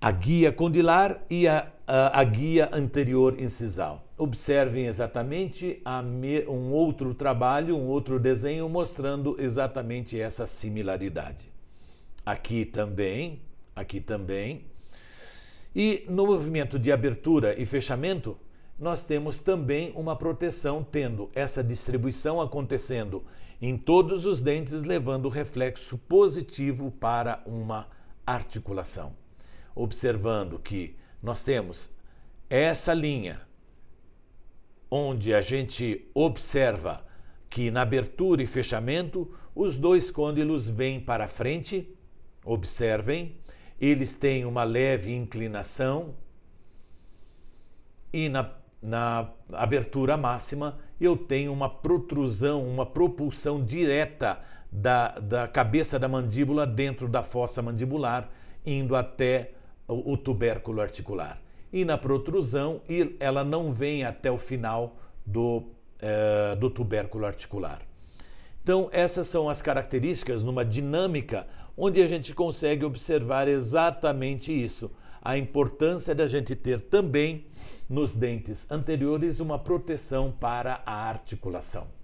a guia condilar e a, a, a guia anterior incisal. Observem exatamente me, um outro trabalho, um outro desenho mostrando exatamente essa similaridade. Aqui também, aqui também. E no movimento de abertura e fechamento, nós temos também uma proteção, tendo essa distribuição acontecendo em todos os dentes, levando reflexo positivo para uma articulação observando que nós temos essa linha onde a gente observa que na abertura e fechamento os dois côndilos vêm para frente, observem, eles têm uma leve inclinação e na, na abertura máxima eu tenho uma protrusão, uma propulsão direta da, da cabeça da mandíbula dentro da fossa mandibular, indo até o, tubérculo articular. E na protrusão, ela não vem até o final do, eh, do tubérculo articular. Então, essas são as características numa dinâmica onde a gente consegue observar exatamente isso. A importância da gente ter também nos dentes anteriores uma proteção para a articulação.